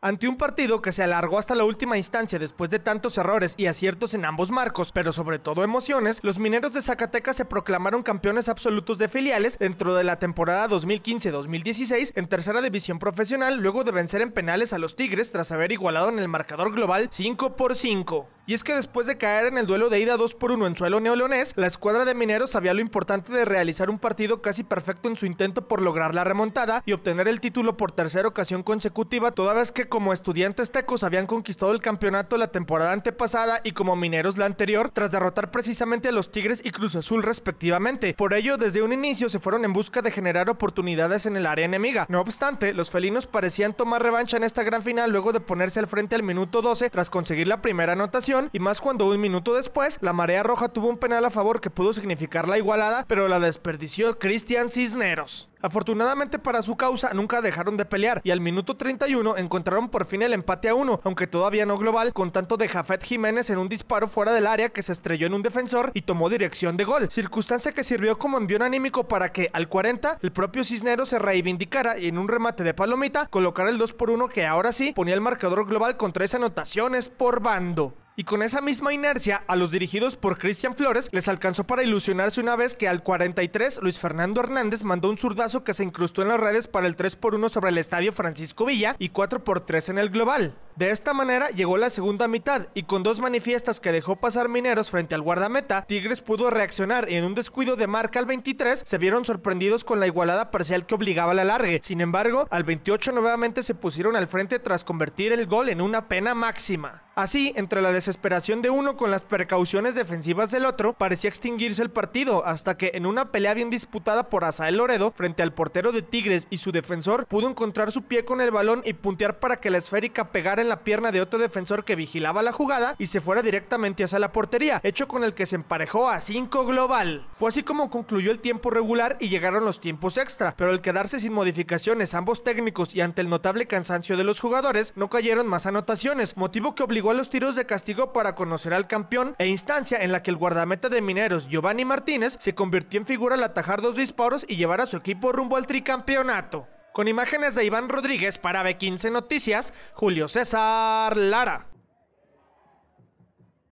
Ante un partido que se alargó hasta la última instancia después de tantos errores y aciertos en ambos marcos, pero sobre todo emociones, los mineros de Zacatecas se proclamaron campeones absolutos de filiales dentro de la temporada 2015-2016 en tercera división profesional, luego de vencer en penales a los Tigres tras haber igualado en el marcador global 5 por 5. Y es que después de caer en el duelo de ida 2 por 1 en suelo neoleonés, la escuadra de mineros sabía lo importante de realizar un partido casi perfecto en su intento por lograr la remontada y obtener el título por tercera ocasión consecutiva, toda vez que como estudiantes tecos habían conquistado el campeonato la temporada antepasada y como mineros la anterior, tras derrotar precisamente a los Tigres y Cruz Azul respectivamente. Por ello, desde un inicio se fueron en busca de generar oportunidades en el área enemiga. No obstante, los felinos parecían tomar revancha en esta gran final luego de ponerse al frente al minuto 12 tras conseguir la primera anotación y más cuando un minuto después la marea roja tuvo un penal a favor que pudo significar la igualada, pero la desperdició Cristian Cisneros. Afortunadamente para su causa nunca dejaron de pelear y al minuto 31 encontraron por fin el empate a uno, aunque todavía no global, con tanto de Jafet Jiménez en un disparo fuera del área que se estrelló en un defensor y tomó dirección de gol, circunstancia que sirvió como envión anímico para que al 40 el propio Cisneros se reivindicara y en un remate de palomita colocara el 2 por 1 que ahora sí ponía el marcador global con tres anotaciones por bando y con esa misma inercia a los dirigidos por Cristian Flores les alcanzó para ilusionarse una vez que al 43 Luis Fernando Hernández mandó un zurdazo que se incrustó en las redes para el 3 por 1 sobre el estadio Francisco Villa y 4 por 3 en el global. De esta manera llegó la segunda mitad y con dos manifiestas que dejó pasar Mineros frente al guardameta, Tigres pudo reaccionar y en un descuido de marca al 23 se vieron sorprendidos con la igualada parcial que obligaba al la Sin embargo, al 28 nuevamente se pusieron al frente tras convertir el gol en una pena máxima. Así, entre la desesperación de uno con las precauciones defensivas del otro, parecía extinguirse el partido, hasta que en una pelea bien disputada por Azael Loredo frente al portero de Tigres y su defensor, pudo encontrar su pie con el balón y puntear para que la esférica pegara la pierna de otro defensor que vigilaba la jugada y se fuera directamente hacia la portería, hecho con el que se emparejó a 5 global. Fue así como concluyó el tiempo regular y llegaron los tiempos extra, pero al quedarse sin modificaciones ambos técnicos y ante el notable cansancio de los jugadores, no cayeron más anotaciones, motivo que obligó a los tiros de castigo para conocer al campeón e instancia en la que el guardameta de Mineros, Giovanni Martínez, se convirtió en figura al atajar dos disparos y llevar a su equipo rumbo al tricampeonato. Con imágenes de Iván Rodríguez para B15 Noticias, Julio César Lara.